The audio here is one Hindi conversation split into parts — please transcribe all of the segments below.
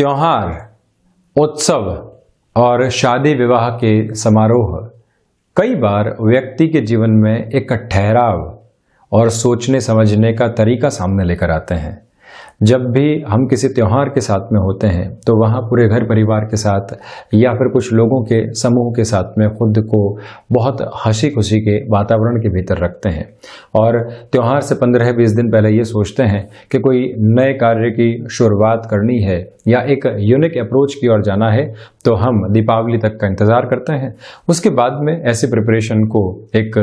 त्यौहार उत्सव और शादी विवाह के समारोह कई बार व्यक्ति के जीवन में एक ठहराव और सोचने समझने का तरीका सामने लेकर आते हैं जब भी हम किसी त्यौहार के साथ में होते हैं तो वहाँ पूरे घर परिवार के साथ या फिर कुछ लोगों के समूह के साथ में खुद को बहुत हंसी खुशी के वातावरण के भीतर रखते हैं और त्यौहार से पंद्रह बीस दिन पहले ये सोचते हैं कि कोई नए कार्य की शुरुआत करनी है या एक यूनिक अप्रोच की ओर जाना है तो हम दीपावली तक का इंतज़ार करते हैं उसके बाद में ऐसे प्रिपरेशन को एक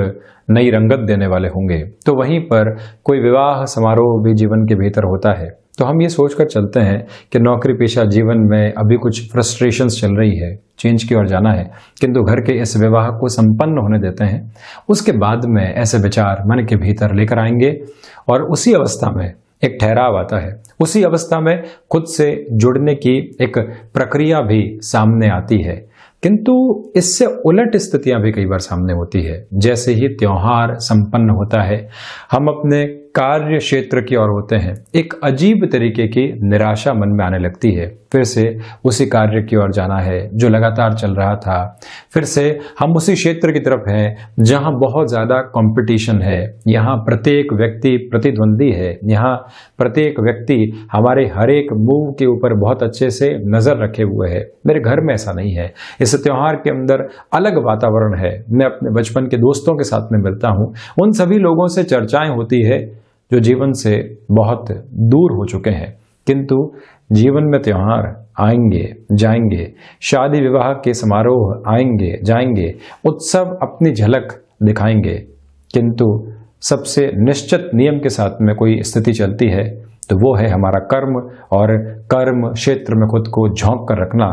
नई रंगत देने वाले होंगे तो वहीं पर कोई विवाह समारोह भी जीवन के भीतर होता है तो हम ये सोचकर चलते हैं कि नौकरी पेशा जीवन में अभी कुछ फ्रस्ट्रेशंस चल रही है चेंज की ओर जाना है किंतु घर के इस विवाह को संपन्न होने देते हैं उसके बाद में ऐसे विचार मन के भीतर लेकर आएंगे और उसी अवस्था में एक ठहराव आता है उसी अवस्था में खुद से जुड़ने की एक प्रक्रिया भी सामने आती है किंतु इससे उलट स्थितियां भी कई बार सामने होती है जैसे ही त्यौहार संपन्न होता है हम अपने कार्य क्षेत्र की ओर होते हैं एक अजीब तरीके की निराशा मन में आने लगती है फिर से उसी कार्य की ओर जाना है जो लगातार चल रहा था फिर से हम उसी क्षेत्र की तरफ हैं जहां बहुत ज़्यादा कंपटीशन है यहाँ प्रत्येक व्यक्ति प्रतिद्वंदी है यहाँ प्रत्येक व्यक्ति हमारे हर एक मूव के ऊपर बहुत अच्छे से नज़र रखे हुए है मेरे घर में ऐसा नहीं है इस त्यौहार के अंदर अलग वातावरण है मैं अपने बचपन के दोस्तों के साथ में मिलता हूँ उन सभी लोगों से चर्चाएं होती है जो जीवन से बहुत दूर हो चुके हैं किंतु जीवन में त्यौहार आएंगे जाएंगे शादी विवाह के समारोह आएंगे जाएंगे उत्सव अपनी झलक दिखाएंगे किंतु सबसे निश्चित नियम के साथ में कोई स्थिति चलती है तो वो है हमारा कर्म और कर्म क्षेत्र में खुद को झोंक कर रखना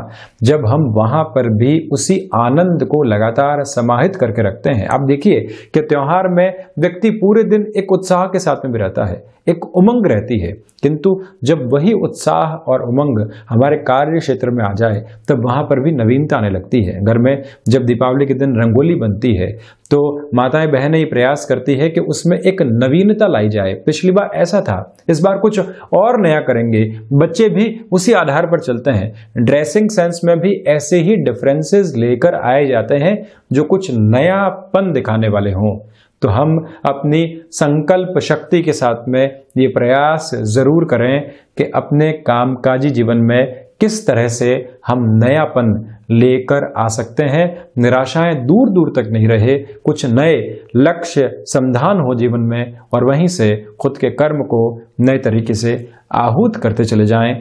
जब हम वहां पर भी उसी आनंद को लगातार समाहित करके रखते हैं आप देखिए कि त्योहार में व्यक्ति पूरे दिन एक उत्साह के साथ में भी रहता है एक उमंग रहती है किंतु जब वही उत्साह और उमंग हमारे कार्य क्षेत्र में आ जाए तब वहाँ पर भी नवीनता आने लगती है घर में जब दीपावली के दिन रंगोली बनती है तो माताएं बहनें ये प्रयास करती है कि उसमें एक नवीनता लाई जाए पिछली बार ऐसा था इस बार कुछ और नया करेंगे बच्चे भी भी उसी आधार पर चलते हैं ड्रेसिंग सेंस में भी ऐसे ही डिफरेंसेस लेकर आए जाते हैं जो कुछ नयापन दिखाने वाले हों तो हम अपनी संकल्प शक्ति के साथ में ये प्रयास ज़रूर करें कि अपने कामकाजी जीवन में किस तरह से हम नयापन लेकर आ सकते हैं निराशाएं दूर दूर तक नहीं रहे कुछ नए लक्ष्य समाधान हो जीवन में और वहीं से खुद के कर्म को नए तरीके से आहूत करते चले जाएं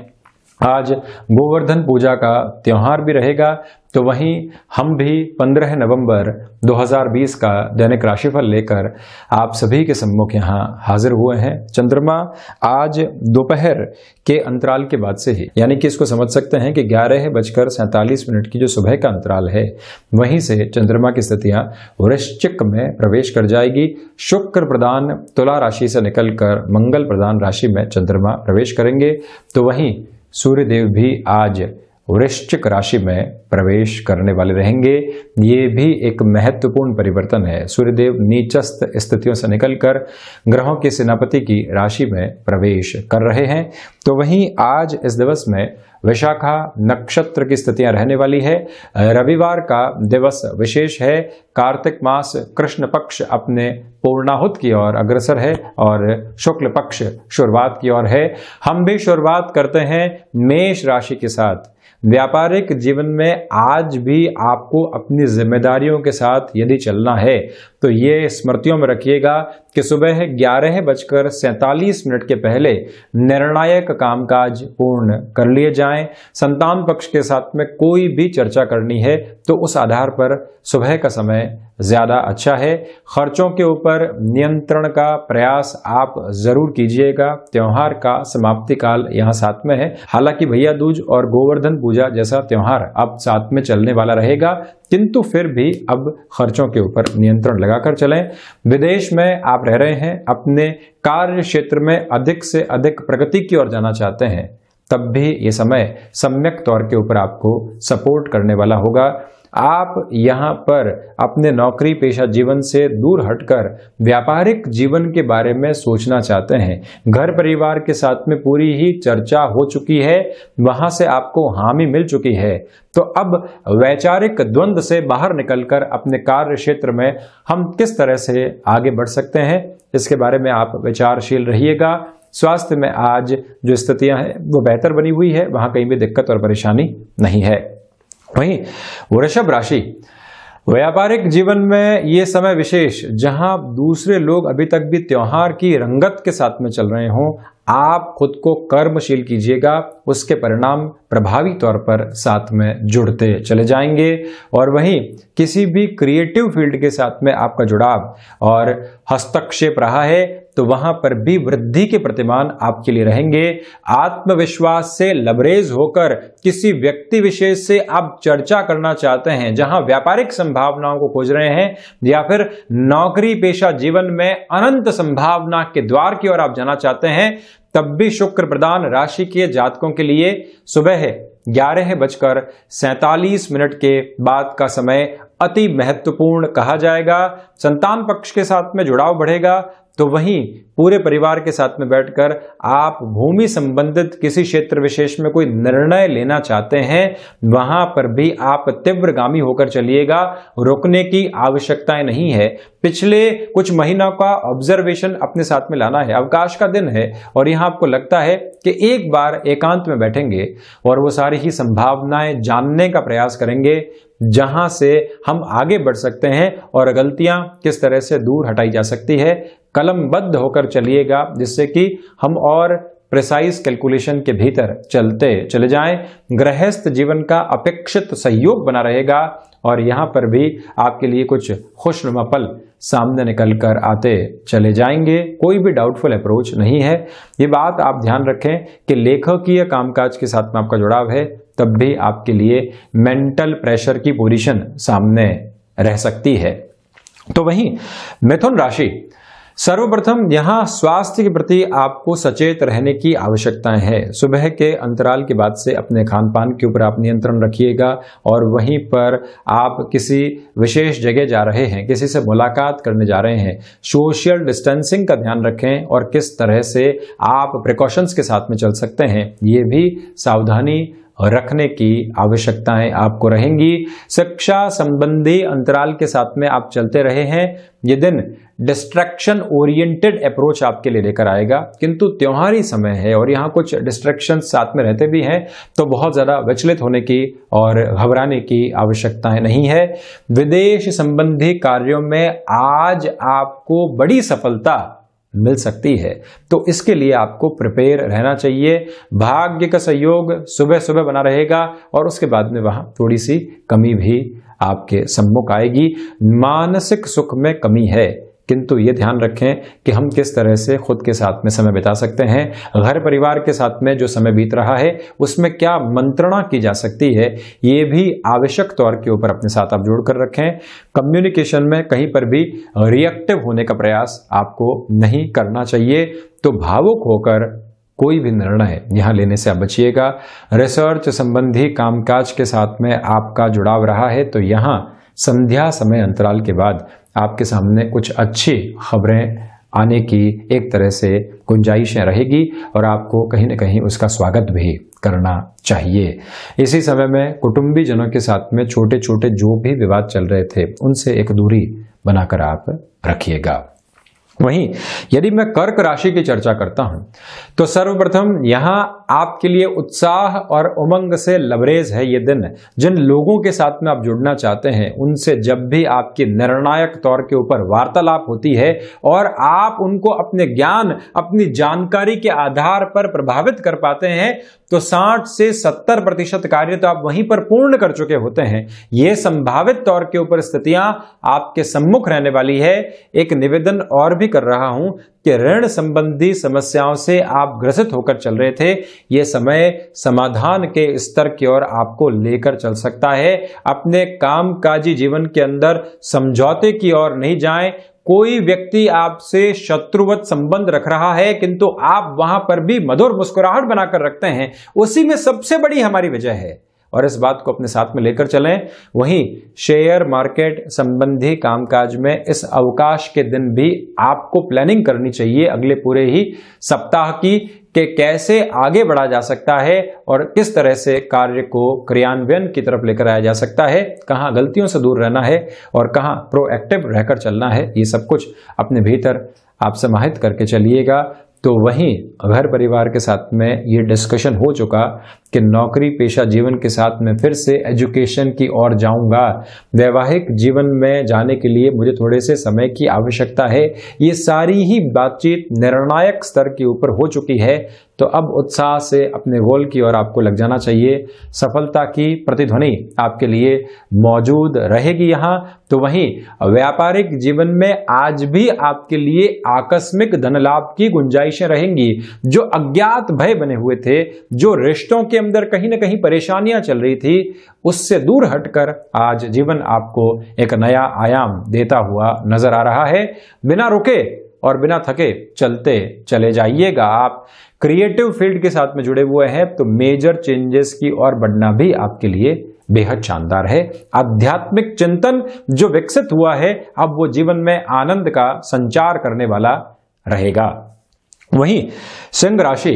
आज गोवर्धन पूजा का त्यौहार भी रहेगा तो वहीं हम भी 15 नवंबर 2020 का दैनिक राशिफल लेकर आप सभी के सम्मुख यहाँ हाजिर हुए हैं चंद्रमा आज दोपहर के अंतराल के बाद से ही यानी कि इसको समझ सकते हैं कि ग्यारह बजकर सैंतालीस मिनट की जो सुबह का अंतराल है वहीं से चंद्रमा की स्थितियाँ वृश्चिक में प्रवेश कर जाएगी शुक्र प्रदान तुला राशि से निकलकर मंगल प्रदान राशि में चंद्रमा प्रवेश करेंगे तो वहीं सूर्यदेव भी आज वृश्चिक राशि में प्रवेश करने वाले रहेंगे ये भी एक महत्वपूर्ण परिवर्तन है सूर्यदेव नीचस्थ स्थितियों से निकलकर ग्रहों के सेनापति की राशि में प्रवेश कर रहे हैं तो वहीं आज इस दिवस में विशाखा नक्षत्र की स्थितियां रहने वाली है रविवार का दिवस विशेष है कार्तिक मास कृष्ण पक्ष अपने पूर्णाहुत की ओर अग्रसर है और शुक्ल पक्ष शुरुआत की ओर है हम भी शुरुआत करते हैं मेष राशि के साथ व्यापारिक जीवन में आज भी आपको अपनी जिम्मेदारियों के साथ यदि चलना है तो ये स्मृतियों में रखिएगा कि सुबह ग्यारह बजकर सैंतालीस मिनट के पहले निर्णायक कामकाज पूर्ण कर लिए जाएं संतान पक्ष के साथ में कोई भी चर्चा करनी है तो उस आधार पर सुबह का समय ज़्यादा अच्छा है खर्चों के ऊपर नियंत्रण का प्रयास आप ज़रूर कीजिएगा त्यौहार का समाप्ति काल यहाँ साथ में है हालांकि भैया दूज और गोवर्धन पूजा जैसा त्यौहार अब साथ में चलने वाला रहेगा किंतु फिर भी अब खर्चों के ऊपर नियंत्रण लगाकर चलें विदेश में आप रह रहे हैं अपने कार्य क्षेत्र में अधिक से अधिक प्रगति की ओर जाना चाहते हैं तब भी ये समय सम्यक तौर के ऊपर आपको सपोर्ट करने वाला होगा आप यहाँ पर अपने नौकरी पेशा जीवन से दूर हटकर व्यापारिक जीवन के बारे में सोचना चाहते हैं घर परिवार के साथ में पूरी ही चर्चा हो चुकी है वहां से आपको हामी मिल चुकी है तो अब वैचारिक द्वंद्व से बाहर निकलकर अपने कार्य क्षेत्र में हम किस तरह से आगे बढ़ सकते हैं इसके बारे में आप विचारशील रहिएगा स्वास्थ्य में आज जो स्थितियां हैं वो बेहतर बनी हुई है वहां कहीं भी दिक्कत और परेशानी नहीं है वहीं वृषभ राशि व्यापारिक जीवन में ये समय विशेष जहां दूसरे लोग अभी तक भी त्योहार की रंगत के साथ में चल रहे हों आप खुद को कर्मशील कीजिएगा उसके परिणाम प्रभावी तौर पर साथ में जुड़ते चले जाएंगे और वहीं किसी भी क्रिएटिव फील्ड के साथ में आपका जुड़ाव और हस्तक्षेप रहा है तो वहां पर भी वृद्धि के प्रतिमान आपके लिए रहेंगे आत्मविश्वास से लबरेज होकर किसी व्यक्ति विशेष से आप चर्चा करना चाहते हैं जहां व्यापारिक संभावनाओं को खोज रहे हैं या फिर नौकरी पेशा जीवन में अनंत संभावना के द्वार की ओर आप जाना चाहते हैं तब भी शुक्र प्रदान राशि के जातकों के लिए सुबह है ग्यारह बजकर सैतालीस मिनट के बाद का समय अति महत्वपूर्ण कहा जाएगा संतान पक्ष के साथ में जुड़ाव बढ़ेगा तो वहीं पूरे परिवार के साथ में बैठकर आप भूमि संबंधित किसी क्षेत्र विशेष में कोई निर्णय लेना चाहते हैं वहां पर भी आप तीव्रगामी होकर चलिएगा रोकने की आवश्यकताएं नहीं है पिछले कुछ महीनों का ऑब्जर्वेशन अपने साथ में लाना है अवकाश का दिन है और यहां आपको लगता है कि एक बार एकांत में बैठेंगे और वो सारी ही संभावनाएं जानने का प्रयास करेंगे जहां से हम आगे बढ़ सकते हैं और गलतियां किस तरह से दूर हटाई जा सकती है कलमबद्ध होकर चलिएगा जिससे कि हम और प्रिसाइज कैलकुलेशन के भीतर चलते चले जाएं गृहस्थ जीवन का अपेक्षित सहयोग बना रहेगा और यहां पर भी आपके लिए कुछ खुशनुमा पल सामने निकल कर आते चले जाएंगे कोई भी डाउटफुल अप्रोच नहीं है ये बात आप ध्यान रखें कि लेखकीय कामकाज के साथ में आपका जुड़ाव है तब भी आपके लिए मेंटल प्रेशर की पोजिशन सामने रह सकती है तो वहीं मिथुन राशि सर्वप्रथम यहाँ स्वास्थ्य के प्रति आपको सचेत रहने की आवश्यकताएं है सुबह के अंतराल के बाद से अपने खान पान के ऊपर आप नियंत्रण रखिएगा और वहीं पर आप किसी विशेष जगह जा रहे हैं किसी से मुलाकात करने जा रहे हैं सोशल डिस्टेंसिंग का ध्यान रखें और किस तरह से आप प्रिकॉशंस के साथ में चल सकते हैं ये भी सावधानी रखने की आवश्यकताएं आपको रहेंगी शिक्षा संबंधी अंतराल के साथ में आप चलते रहे हैं ये दिन डिस्ट्रैक्शन ओरिएंटेड अप्रोच आपके लिए लेकर आएगा किंतु त्योहारी समय है और यहाँ कुछ डिस्ट्रैक्शन साथ में रहते भी हैं तो बहुत ज़्यादा विचलित होने की और घबराने की आवश्यकताएं नहीं है विदेश संबंधी कार्यों में आज आपको बड़ी सफलता मिल सकती है तो इसके लिए आपको प्रिपेयर रहना चाहिए भाग्य का सहयोग सुबह सुबह बना रहेगा और उसके बाद में वहां थोड़ी सी कमी भी आपके सम्मुख आएगी मानसिक सुख में कमी है किंतु ये ध्यान रखें कि हम किस तरह से खुद के साथ में समय बिता सकते हैं घर परिवार के साथ में जो समय बीत रहा है उसमें क्या मंत्रणा की जा सकती है ये भी आवश्यक तौर के ऊपर अपने साथ आप जोड़ कर रखें कम्युनिकेशन में कहीं पर भी रिएक्टिव होने का प्रयास आपको नहीं करना चाहिए तो भावुक होकर कोई भी निर्णय यहाँ लेने से आप बचिएगा रिसर्च संबंधी कामकाज के साथ में आपका जुड़ाव रहा है तो यहाँ संध्या समय अंतराल के बाद आपके सामने कुछ अच्छी खबरें आने की एक तरह से गुंजाइशें रहेगी और आपको कहीं ना कहीं उसका स्वागत भी करना चाहिए इसी समय में कुटुंबी जनों के साथ में छोटे छोटे जो भी विवाद चल रहे थे उनसे एक दूरी बनाकर आप रखिएगा वहीं यदि मैं कर्क राशि की चर्चा करता हूं तो सर्वप्रथम यहां आपके लिए उत्साह और उमंग से लबरेज है ये दिन जिन लोगों के साथ में आप जुड़ना चाहते हैं उनसे जब भी आपकी निर्णायक तौर के ऊपर वार्तालाप होती है और आप उनको अपने ज्ञान अपनी जानकारी के आधार पर प्रभावित कर पाते हैं तो 60 से 70 प्रतिशत कार्य तो आप वहीं पर पूर्ण कर चुके होते हैं यह संभावित तौर के ऊपर स्थितियां आपके सम्मुख रहने वाली है एक निवेदन और भी कर रहा हूं कि ऋण संबंधी समस्याओं से आप ग्रसित होकर चल रहे थे ये समय समाधान के स्तर की ओर आपको लेकर चल सकता है अपने काम काजी जीवन के अंदर समझौते की ओर नहीं जाएं कोई व्यक्ति आपसे शत्रुवत संबंध रख रहा है किंतु आप वहां पर भी मधुर मुस्कुराहट बनाकर रखते हैं उसी में सबसे बड़ी हमारी वजह है और इस बात को अपने साथ में लेकर चलें वहीं शेयर मार्केट संबंधी कामकाज में इस अवकाश के दिन भी आपको प्लानिंग करनी चाहिए अगले पूरे ही सप्ताह की कि कैसे आगे बढ़ा जा सकता है और किस तरह से कार्य को क्रियान्वयन की तरफ लेकर आया जा सकता है कहाँ गलतियों से दूर रहना है और कहाँ प्रोएक्टिव रहकर चलना है ये सब कुछ अपने भीतर आप समाहित करके चलिएगा तो वहीं घर परिवार के साथ में ये डिस्कशन हो चुका कि नौकरी पेशा जीवन के साथ मैं फिर से एजुकेशन की ओर जाऊंगा वैवाहिक जीवन में जाने के लिए मुझे थोड़े से समय की आवश्यकता है ये सारी ही बातचीत निर्णायक स्तर के ऊपर हो चुकी है तो अब उत्साह से अपने गोल की ओर आपको लग जाना चाहिए सफलता की प्रतिध्वनि आपके लिए मौजूद रहेगी यहाँ तो वहीं व्यापारिक जीवन में आज भी आपके लिए आकस्मिक धन लाभ की गुंजाइशें रहेंगी जो अज्ञात भय बने हुए थे जो रिश्तों के अंदर कहीं ना कहीं परेशानियां चल रही थी उससे दूर हटकर आज जीवन आपको एक नया आयाम देता हुआ नजर आ रहा है बिना रुके और बिना थके चलते चले जाइएगा आप क्रिएटिव फील्ड के साथ में जुड़े हुए हैं तो मेजर चेंजेस की ओर बढ़ना भी आपके लिए बेहद शानदार है आध्यात्मिक चिंतन जो विकसित हुआ है अब वो जीवन में आनंद का संचार करने वाला रहेगा वहीं सिंह राशि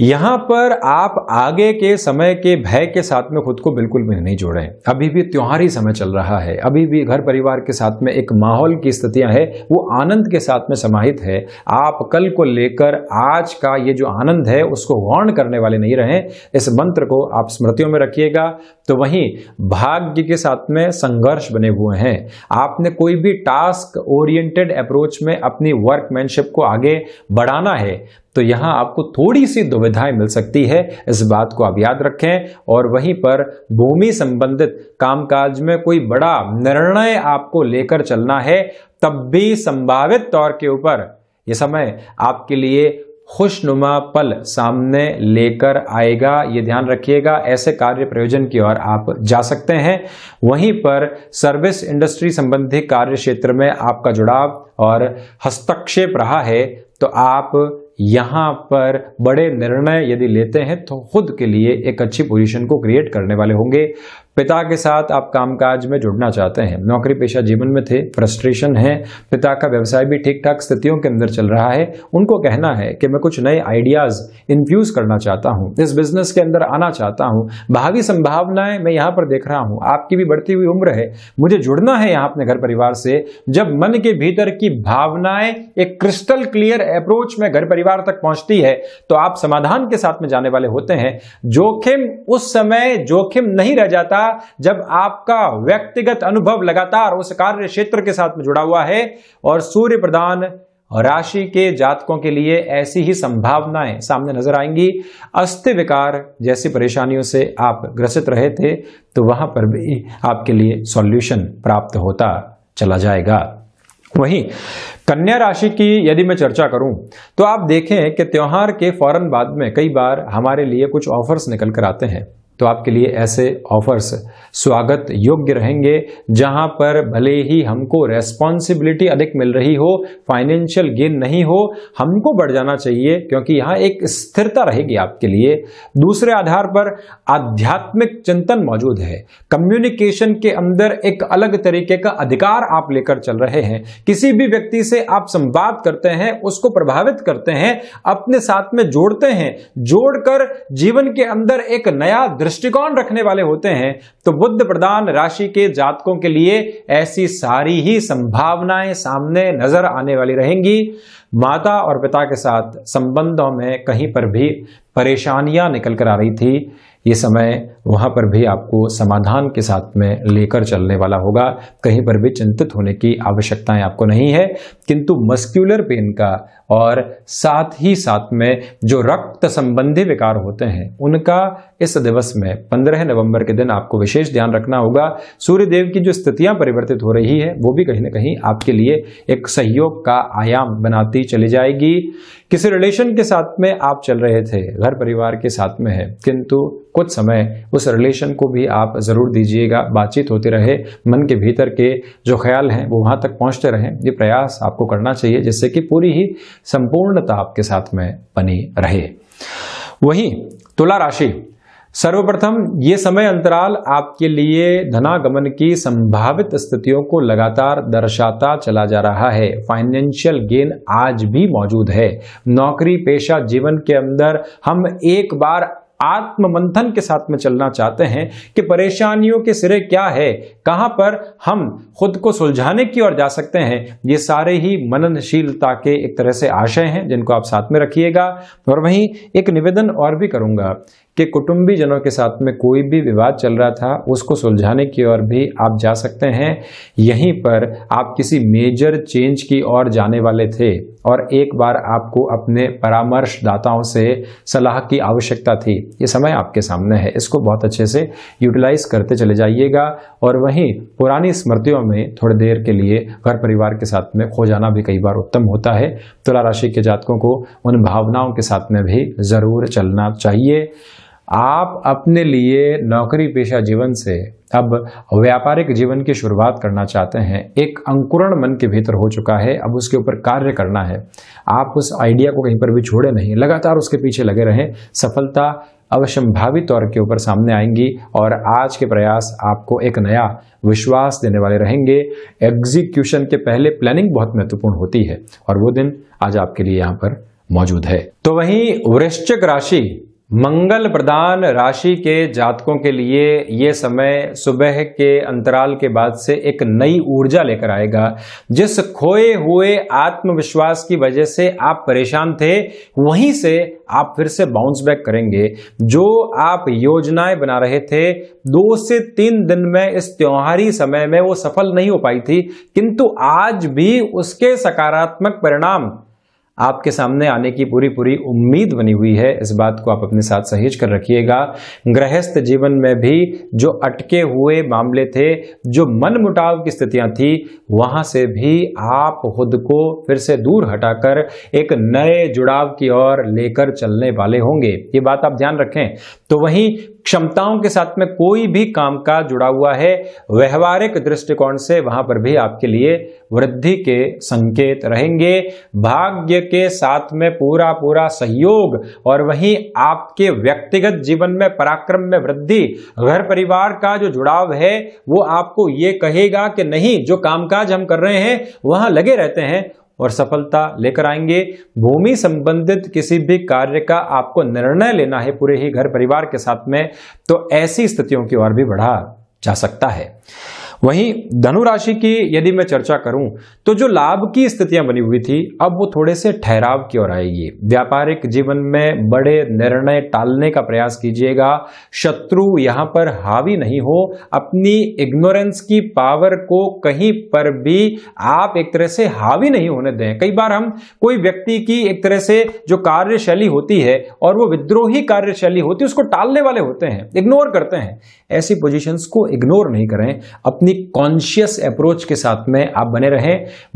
यहां पर आप आगे के समय के भय के साथ में खुद को बिल्कुल भी नहीं जोड़े अभी भी त्योहारी समय चल रहा है अभी भी घर परिवार के साथ में एक माहौल की स्थितियां है वो आनंद के साथ में समाहित है आप कल को लेकर आज का ये जो आनंद है उसको वर्ण करने वाले नहीं रहे इस मंत्र को आप स्मृतियों में रखिएगा तो वहीं भाग्य के साथ में संघर्ष बने हुए हैं आपने कोई भी टास्क ओरिएंटेड अप्रोच में अपनी वर्कमैनशिप को आगे बढ़ाना है तो यहां आपको थोड़ी सी दुविधाएं मिल सकती है इस बात को आप याद रखें और वहीं पर भूमि संबंधित कामकाज में कोई बड़ा निर्णय आपको लेकर चलना है तब भी संभावित तौर के ऊपर यह समय आपके लिए खुशनुमा पल सामने लेकर आएगा ये ध्यान रखिएगा ऐसे कार्य प्रयोजन की ओर आप जा सकते हैं वहीं पर सर्विस इंडस्ट्री संबंधी कार्य क्षेत्र में आपका जुड़ाव और हस्तक्षेप रहा है तो आप यहां पर बड़े निर्णय यदि लेते हैं तो खुद के लिए एक अच्छी पोजीशन को क्रिएट करने वाले होंगे पिता के साथ आप कामकाज में जुड़ना चाहते हैं नौकरी पेशा जीवन में थे फ्रस्ट्रेशन है पिता का व्यवसाय भी ठीक ठाक स्थितियों के अंदर चल रहा है उनको कहना है कि मैं कुछ नए आइडियाज इन्फ्यूज करना चाहता हूं इस बिजनेस के अंदर आना चाहता हूं भावी संभावनाएं मैं यहां पर देख रहा हूं आपकी भी बढ़ती हुई उम्र है मुझे जुड़ना है यहां अपने घर परिवार से जब मन के भीतर की भावनाएं एक क्रिस्टल क्लियर अप्रोच में घर परिवार तक पहुंचती है तो आप समाधान के साथ में जाने वाले होते हैं जोखिम उस समय जोखिम नहीं रह जाता होगा जब आपका व्यक्तिगत अनुभव लगातार उस कार्य क्षेत्र के साथ में जुड़ा हुआ है और सूर्य प्रदान राशि के जातकों के लिए ऐसी ही संभावनाएं सामने नजर आएंगी अस्थि विकार जैसी परेशानियों से आप ग्रसित रहे थे तो वहां पर भी आपके लिए सॉल्यूशन प्राप्त होता चला जाएगा वहीं कन्या राशि की यदि मैं चर्चा करूं तो आप देखें कि त्यौहार के फौरन बाद में कई बार हमारे लिए कुछ ऑफर्स निकल कर आते हैं तो आपके लिए ऐसे ऑफर्स स्वागत योग्य रहेंगे जहां पर भले ही हमको रेस्पॉन्सिबिलिटी अधिक मिल रही हो फाइनेंशियल गेन नहीं हो हमको बढ़ जाना चाहिए क्योंकि यहां एक स्थिरता रहेगी आपके लिए दूसरे आधार पर आध्यात्मिक चिंतन मौजूद है कम्युनिकेशन के अंदर एक अलग तरीके का अधिकार आप लेकर चल रहे हैं किसी भी व्यक्ति से आप संवाद करते हैं उसको प्रभावित करते हैं अपने साथ में जोड़ते हैं जोड़कर जीवन के अंदर एक नया दृष्टि दृष्टिकोण रखने वाले होते हैं तो बुद्ध प्रदान राशि के जातकों के लिए ऐसी सारी ही संभावनाएं सामने नजर आने वाली रहेंगी माता और पिता के साथ संबंधों में कहीं पर भी परेशानियां निकल कर आ रही थी ये समय वहां पर भी आपको समाधान के साथ में लेकर चलने वाला होगा कहीं पर भी चिंतित होने की आवश्यकताएं आपको नहीं है किंतु मस्क्यूलर पेन का और साथ ही साथ में जो रक्त संबंधी विकार होते हैं उनका इस दिवस में 15 नवंबर के दिन आपको विशेष ध्यान रखना होगा सूर्यदेव की जो स्थितियां परिवर्तित हो रही है वो भी कहीं ना कहीं आपके लिए एक सहयोग का आयाम बनाती चली जाएगी किसी रिलेशन के साथ में आप चल रहे थे घर परिवार के साथ में है किंतु कुछ समय उस रिलेशन को भी आप ज़रूर दीजिएगा बातचीत होती रहे मन के भीतर के जो ख्याल हैं वो वहाँ तक पहुँचते रहें ये प्रयास आपको करना चाहिए जिससे कि पूरी ही संपूर्णता आपके साथ में बनी रहे वहीं तुला राशि सर्वप्रथम ये समय अंतराल आपके लिए धनागमन की संभावित स्थितियों को लगातार दर्शाता चला जा रहा है फाइनेंशियल गेन आज भी मौजूद है नौकरी पेशा जीवन के अंदर हम एक बार आत्ममंथन के साथ में चलना चाहते हैं कि परेशानियों के सिरे क्या है कहां पर हम खुद को सुलझाने की ओर जा सकते हैं ये सारे ही मननशीलता के एक तरह से आशय हैं जिनको आप साथ में रखिएगा और वहीं एक निवेदन और भी करूंगा कि जनों के साथ में कोई भी विवाद चल रहा था उसको सुलझाने की ओर भी आप जा सकते हैं यहीं पर आप किसी मेजर चेंज की ओर जाने वाले थे और एक बार आपको अपने परामर्शदाताओं से सलाह की आवश्यकता थी ये समय आपके सामने है इसको बहुत अच्छे से यूटिलाइज करते चले जाइएगा और वहीं पुरानी स्मृतियों में थोड़ी देर के लिए घर परिवार के साथ में खो जाना भी कई बार उत्तम होता है तुला राशि के जातकों को उन भावनाओं के साथ में भी ज़रूर चलना चाहिए आप अपने लिए नौकरी पेशा जीवन से अब व्यापारिक जीवन की शुरुआत करना चाहते हैं एक अंकुरण मन के भीतर हो चुका है अब उसके ऊपर कार्य करना है आप उस आइडिया को कहीं पर भी छोड़े नहीं लगातार उसके पीछे लगे रहें सफलता अवश्यंभावी तौर के ऊपर सामने आएंगी और आज के प्रयास आपको एक नया विश्वास देने वाले रहेंगे एग्जीक्यूशन के पहले प्लानिंग बहुत महत्वपूर्ण होती है और वो दिन आज आपके लिए यहाँ पर मौजूद है तो वहीं वृश्चिक राशि मंगल प्रदान राशि के जातकों के लिए ये समय सुबह के अंतराल के बाद से एक नई ऊर्जा लेकर आएगा जिस खोए हुए आत्मविश्वास की वजह से आप परेशान थे वहीं से आप फिर से बाउंस बैक करेंगे जो आप योजनाएं बना रहे थे दो से तीन दिन में इस त्योहारी समय में वो सफल नहीं हो पाई थी किंतु आज भी उसके सकारात्मक परिणाम आपके सामने आने की पूरी पूरी उम्मीद बनी हुई है इस बात को आप अपने साथ सहेज कर रखिएगा गृहस्थ जीवन में भी जो अटके हुए मामले थे जो मन मुटाव की स्थितियां थी वहां से भी आप खुद को फिर से दूर हटाकर एक नए जुड़ाव की ओर लेकर चलने वाले होंगे ये बात आप ध्यान रखें तो वहीं क्षमताओं के साथ में कोई भी काम काज जुड़ा हुआ है व्यवहारिक दृष्टिकोण से वहां पर भी आपके लिए वृद्धि के संकेत रहेंगे भाग्य के साथ में पूरा पूरा सहयोग और वहीं आपके व्यक्तिगत जीवन में पराक्रम में वृद्धि घर परिवार का जो जुड़ाव है वो आपको ये कहेगा कि नहीं जो कामकाज हम कर रहे हैं वहां लगे रहते हैं और सफलता लेकर आएंगे भूमि संबंधित किसी भी कार्य का आपको निर्णय लेना है पूरे ही घर परिवार के साथ में तो ऐसी स्थितियों की ओर भी बढ़ा जा सकता है वहीं धनु राशि की यदि मैं चर्चा करूं तो जो लाभ की स्थितियां बनी हुई थी अब वो थोड़े से ठहराव की ओर आएगी व्यापारिक जीवन में बड़े निर्णय टालने का प्रयास कीजिएगा शत्रु यहां पर हावी नहीं हो अपनी इग्नोरेंस की पावर को कहीं पर भी आप एक तरह से हावी नहीं होने दें कई बार हम कोई व्यक्ति की एक तरह से जो कार्यशैली होती है और वो विद्रोही कार्यशैली होती है उसको टालने वाले होते हैं इग्नोर करते हैं ऐसी पोजिशन को इग्नोर नहीं करें अपनी अपनी कॉन्शियस अप्रोच के साथ में आप बने रहें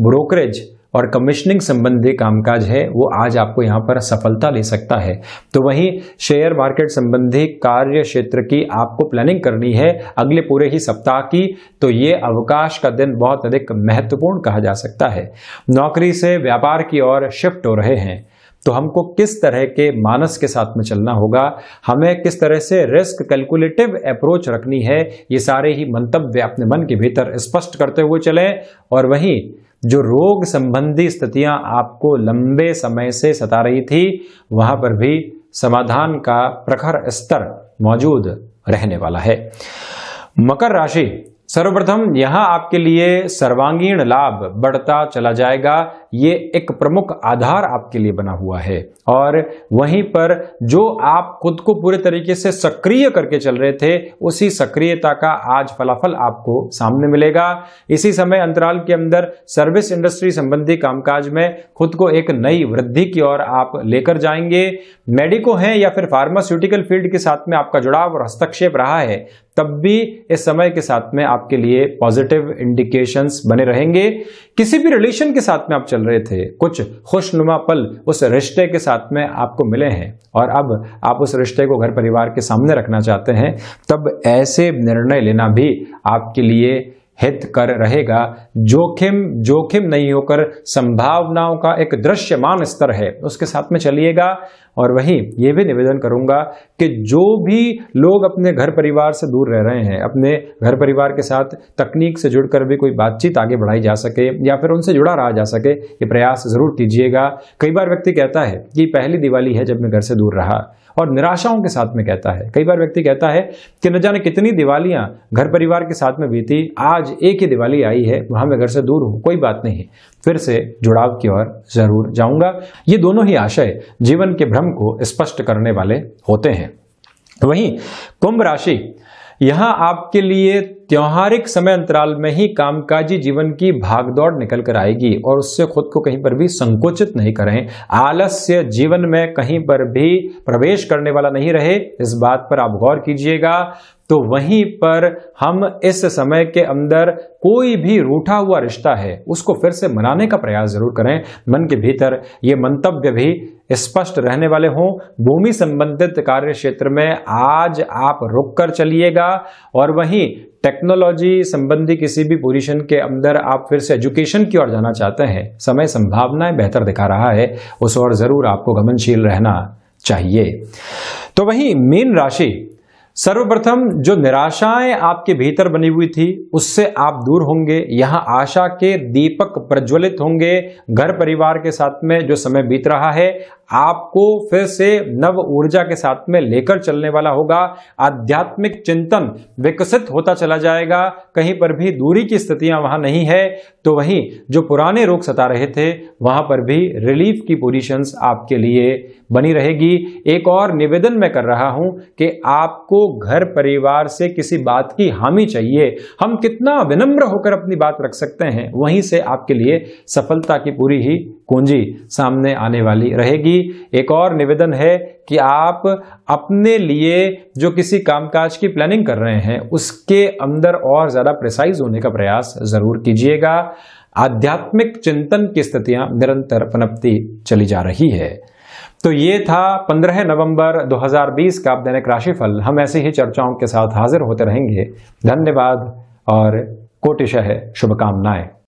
ब्रोकरेज और कमीशनिंग संबंधी कामकाज है वो आज आपको यहाँ पर सफलता ले सकता है तो वहीं शेयर मार्केट संबंधी कार्य क्षेत्र की आपको प्लानिंग करनी है अगले पूरे ही सप्ताह की तो ये अवकाश का दिन बहुत अधिक महत्वपूर्ण कहा जा सकता है नौकरी से व्यापार की ओर शिफ्ट हो रहे हैं तो हमको किस तरह के मानस के साथ में चलना होगा हमें किस तरह से रिस्क कैलकुलेटिव अप्रोच रखनी है ये सारे ही मंतव्य अपने मन के भीतर स्पष्ट करते हुए चलें और वहीं जो रोग संबंधी स्थितियां आपको लंबे समय से सता रही थी वहां पर भी समाधान का प्रखर स्तर मौजूद रहने वाला है मकर राशि सर्वप्रथम यहां आपके लिए सर्वांगीण लाभ बढ़ता चला जाएगा ये एक प्रमुख आधार आपके लिए बना हुआ है और वहीं पर जो आप खुद को पूरे तरीके से सक्रिय करके चल रहे थे उसी सक्रियता का आज फलाफल आपको सामने मिलेगा इसी समय अंतराल के अंदर सर्विस इंडस्ट्री संबंधी कामकाज में खुद को एक नई वृद्धि की ओर आप लेकर जाएंगे मेडिको है या फिर फार्मास्यूटिकल फील्ड के साथ में आपका जुड़ाव और हस्तक्षेप रहा है तब भी इस समय के साथ में आपके लिए पॉजिटिव इंडिकेशंस बने रहेंगे किसी भी रिलेशन के साथ में आप चल रहे थे कुछ खुशनुमा पल उस रिश्ते के साथ में आपको मिले हैं और अब आप उस रिश्ते को घर परिवार के सामने रखना चाहते हैं तब ऐसे निर्णय लेना भी आपके लिए हित कर रहेगा जोखिम जोखिम नहीं होकर संभावनाओं का एक दृश्यमान स्तर है उसके साथ में चलिएगा और वहीं ये भी निवेदन करूंगा कि जो भी लोग अपने घर परिवार से दूर रह रहे हैं अपने घर परिवार के साथ तकनीक से जुड़कर भी कोई बातचीत आगे बढ़ाई जा सके या फिर उनसे जुड़ा रहा जा सके ये प्रयास जरूर कीजिएगा कई बार व्यक्ति कहता है कि पहली दिवाली है जब मैं घर से दूर रहा और निराशाओं के साथ में कहता है कई बार व्यक्ति कहता है कि न जाने कितनी दिवालियां घर परिवार के साथ में बीती आज एक ही दिवाली आई है वहां मैं घर से दूर हूं कोई बात नहीं फिर से जुड़ाव की ओर जरूर जाऊंगा ये दोनों ही आशय जीवन के भ्रम को स्पष्ट करने वाले होते हैं वहीं कुंभ राशि यहां आपके लिए त्योहारिक समय अंतराल में ही कामकाजी जीवन की भागदौड़ निकल कर आएगी और उससे खुद को कहीं पर भी संकोचित नहीं करें आलस्य जीवन में कहीं पर भी प्रवेश करने वाला नहीं रहे इस बात पर आप गौर कीजिएगा तो वहीं पर हम इस समय के अंदर कोई भी रूठा हुआ रिश्ता है उसको फिर से मनाने का प्रयास जरूर करें मन के भीतर ये मंतव्य भी स्पष्ट रहने वाले हों भूमि संबंधित कार्य क्षेत्र में आज आप रुक कर चलिएगा और वहीं टेक्नोलॉजी संबंधी किसी भी पोजीशन के अंदर आप फिर से एजुकेशन की ओर जाना चाहते हैं समय संभावनाएं बेहतर दिखा रहा है उस ओर जरूर आपको गमनशील रहना चाहिए तो वहीं मीन राशि सर्वप्रथम जो निराशाएं आपके भीतर बनी हुई थी उससे आप दूर होंगे यहां आशा के दीपक प्रज्वलित होंगे घर परिवार के साथ में जो समय बीत रहा है आपको फिर से नव ऊर्जा के साथ में लेकर चलने वाला होगा आध्यात्मिक चिंतन विकसित होता चला जाएगा कहीं पर भी दूरी की स्थितियां वहां नहीं है तो वहीं जो पुराने रोग सता रहे थे वहां पर भी रिलीफ की पोजिशन आपके लिए बनी रहेगी एक और निवेदन मैं कर रहा हूं कि आपको घर परिवार से किसी बात की हामी चाहिए हम कितना विनम्र होकर अपनी बात रख सकते हैं वहीं से आपके लिए सफलता की पूरी ही कुंजी सामने आने वाली रहेगी एक और निवेदन है कि आप अपने लिए जो किसी कामकाज की प्लानिंग कर रहे हैं उसके अंदर और ज़्यादा प्रिसाइज होने का प्रयास ज़रूर कीजिएगा आध्यात्मिक चिंतन की स्थितियां निरंतर पनपती चली जा रही है तो ये था 15 नवंबर 2020 का दैनिक राशिफल हम ऐसे ही चर्चाओं के साथ हाजिर होते रहेंगे धन्यवाद और कोटिशह शुभकामनाएं